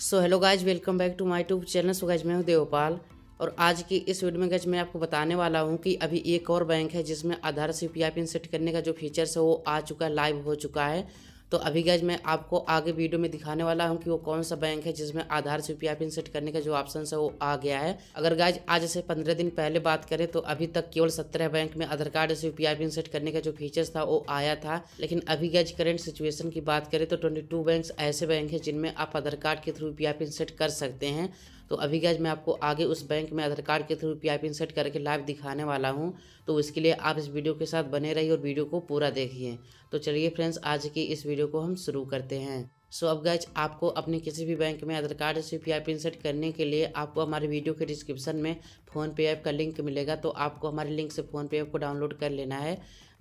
so hello guys welcome back to my tube channel so guys मैं हूँ देवपाल और आज की इस वीडियो में गज मैं आपको बताने वाला हूँ कि अभी एक और बैंक है जिसमें आधार से यू पिन सेट करने का जो फीचर्स है वो आ चुका है लाइव हो चुका है तो अभी गैज मैं आपको आगे वीडियो में दिखाने वाला हूँ कि वो कौन सा बैंक है जिसमें आधार से यूपीआई पिन सेट करने का जो ऑप्शन है वो आ गया है अगर गैज आज से पंद्रह दिन पहले बात करें तो अभी तक केवल सत्रह बैंक में आधार कार्ड से यूपीआई पिन सेट करने का जो फीचर्स था वो आया था लेकिन अभी गैज करेंट सिचुएशन की बात करें तो ट्वेंटी बैंक ऐसे बैंक है जिनमें आप आधार कार्ड के थ्रू यू पिन सेट कर सकते हैं तो अभी गैज मैं आपको आगे उस बैंक में आधार कार्ड के through P I pin set करके लाइव दिखाने वाला हूँ तो इसके लिए आप इस वीडियो के साथ बने रहिए और वीडियो को पूरा देखिए तो चलिए फ्रेंड्स आज की इस वीडियो को हम शुरू करते हैं सो अब गैज आपको अपने किसी भी बैंक में आधार कार्ड से पी पिन सेट करने के लिए आपको हमारे वीडियो के डिस्क्रिप्शन में फ़ोन पे ऐप का लिंक मिलेगा तो आपको हमारे लिंक से फ़ोन पे ऐप को डाउनलोड कर लेना है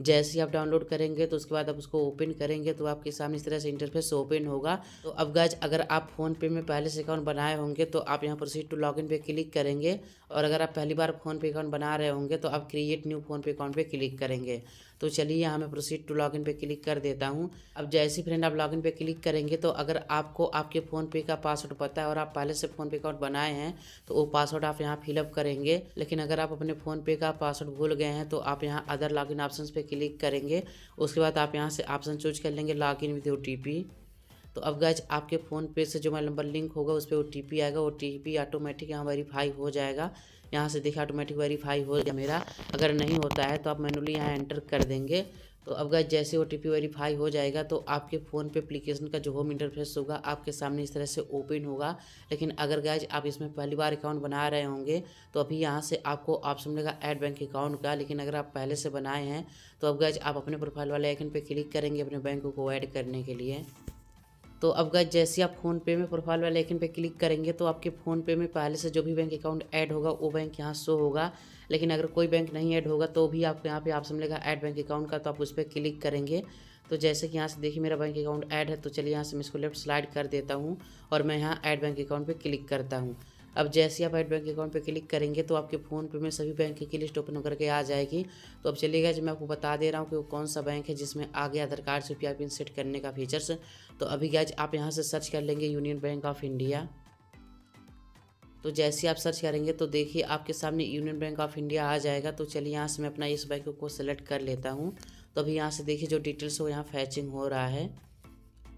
जैसे ही आप डाउनलोड करेंगे तो उसके बाद आप उसको ओपन करेंगे तो आपके सामने इस तरह से इंटरफेस ओपन होगा तो अब गाज अगर आप फ़ोन पे में पहले से अकाउंट बनाए होंगे तो आप यहाँ पर सीट टू लॉगिन पे क्लिक करेंगे और अगर आप पहली बार फ़ोन पे अकाउंट बना रहे होंगे तो आप create new PhonePe account पे क्लिक करेंगे तो चलिए यहाँ मैं प्रोसीड टू लॉगिन पे क्लिक कर देता हूँ अब जैसे फ्रेंड आप लॉगिन पे क्लिक करेंगे तो अगर आपको आपके फ़ोन पे का पासवर्ड पता है और आप पहले से फ़ोन पे अकाउंट बनाए हैं तो वो पासवर्ड आप यहाँ फिलअप करेंगे करेंगे लेकिन अगर आप अपने फ़ोन पे का पासवर्ड भूल गए हैं तो आप यहाँ अदर लॉगिन ऑप्शंस पे क्लिक करेंगे उसके बाद आप यहाँ से ऑप्शन चूज कर लेंगे लॉग इन विद ओ तो अब गैज आपके फ़ोन पे से जो मोबाइल नंबर लिंक होगा उस पर ओ आएगा ओ टी ऑटोमेटिक यहाँ वेरीफाई हो जाएगा यहाँ से देखिए ऑटोमेटिक वेरीफाई हो गया मेरा अगर नहीं होता है तो आप मैनुअली यहाँ एंटर कर देंगे तो अब गए जैसे ओ टी वेरीफाई हो जाएगा तो आपके फ़ोन पे एप्लीकेशन का जो होम इंटरफेस होगा आपके सामने इस तरह से ओपन होगा लेकिन अगर गैज आप इसमें पहली बार अकाउंट बना रहे होंगे तो अभी यहाँ से आपको ऑप्शन मिलेगा ऐड बैंक अकाउंट का लेकिन अगर आप पहले से बनाए हैं तो अब गैज आप अपने प्रोफाइल वाले आइकन पर क्लिक करेंगे अपने बैंक को ऐड करने के लिए तो अब गए जैसे आप फ़ोनपे में प्रोफाइल वाले आइकन पे क्लिक करेंगे तो आपके फ़ोनपे में पहले से जो भी बैंक अकाउंट ऐड होगा वो बैंक यहाँ शो होगा लेकिन अगर कोई बैंक नहीं ऐड होगा तो भी आपको यहाँ पे आप समझेगा ऐड बैंक अकाउंट का तो आप उस पर क्लिक करेंगे तो जैसे कि यहाँ से देखिए मेरा बैंक अकाउंट ऐड है तो चलिए यहाँ से मैं इसको लेफ्ट स्लाइड कर देता हूँ और मैं यहाँ ऐड बैंक अकाउंट पर क्लिक करता हूँ अब जैसे आप एड बैंक अकाउंट पे क्लिक करेंगे तो आपके फ़ोन पे में सभी बैंक की लिस्ट ओपन होकर के आ जाएगी तो अब चलिएगा जो मैं आपको बता दे रहा हूँ कि वो कौन सा बैंक है जिसमें आगे आधार कार्ड से पी पिन सेट करने का फीचर्स तो अभी गैज आप यहाँ से सर्च कर लेंगे यूनियन बैंक ऑफ इंडिया तो जैसे आप सर्च करेंगे तो देखिए आपके सामने यूनियन बैंक ऑफ इंडिया आ जाएगा तो चलिए यहाँ से मैं अपना इस बैंक को सेलेक्ट कर लेता हूँ तो अभी यहाँ से देखिए जो डिटेल्स हो यहाँ फैचिंग हो रहा है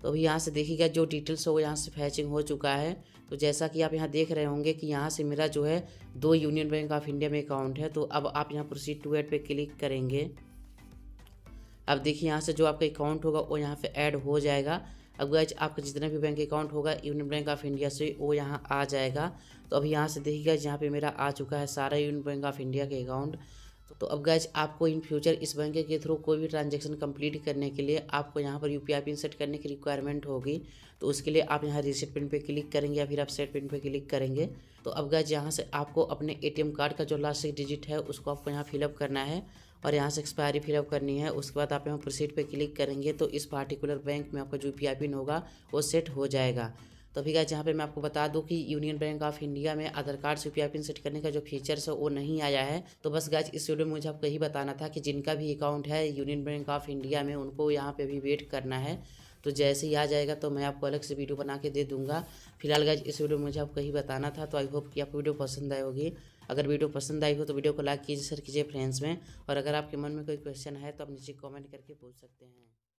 तो अभी यहाँ से देखिएगा जो डिटेल्स होगा यहाँ से फैचिंग हो चुका है तो जैसा कि आप यहाँ देख रहे होंगे कि यहाँ से मेरा जो है दो यूनियन बैंक ऑफ इंडिया में अकाउंट है तो अब आप यहाँ प्रोसीड टू एड पर क्लिक करेंगे अब देखिए यहाँ से जो आपका अकाउंट होगा वो यहाँ पे ऐड हो जाएगा अब गैज आपका जितना भी बैंक अकाउंट होगा यूनियन बैंक ऑफ इंडिया से वो यहाँ आ जाएगा तो अभी यहाँ से देखिएगा यहाँ पे मेरा आ चुका है सारा यूनियन बैंक ऑफ इंडिया के अकाउंट तो अब गैज आपको इन फ्यूचर इस बैंक के थ्रू कोई भी ट्रांजेक्शन कंप्लीट करने के लिए आपको यहाँ पर यू पिन सेट करने की रिक्वायरमेंट होगी तो उसके लिए आप यहाँ रिसेट पिन पे क्लिक करेंगे या फिर आप सेट पिन पे क्लिक करेंगे तो अब गैज यहाँ से आपको अपने एटीएम कार्ड का जो लास्ट डिजिट है उसको आपको यहाँ फिलअप करना है और यहाँ से एक्सपायरी फिलअप करनी है उसके बाद आप यहाँ प्रोसीड पर क्लिक करेंगे तो इस पार्टिकुलर बैंक में आपका जो पी पिन होगा वो सेट हो जाएगा तो अभी गाय यहाँ पे मैं आपको बता दूँ कि यूनियन बैंक ऑफ इंडिया में आधार कार्ड से पी पिन सेट करने का जो फीचर्स है वो नहीं आया है तो बस गाय इस वीडियो में मुझे आपको यही बताना था कि जिनका भी अकाउंट है यूनियन बैंक ऑफ इंडिया में उनको यहाँ पर भी वेट करना है तो जैसे ही आ जाएगा तो मैं आपको अलग से वीडियो बना के दे दूंगा फिलहाल गाय इस वीडियो में मुझे आपको यही बताना था तो आई होप कि आपको वीडियो पसंद आई होगी अगर वीडियो पसंद आई हो तो वीडियो को लाइक कीजिए शेयर कीजिए फ्रेंड्स में और अगर आपके मन में कोई क्वेश्चन है तो आप नीचे कमेंट करके पूछ सकते हैं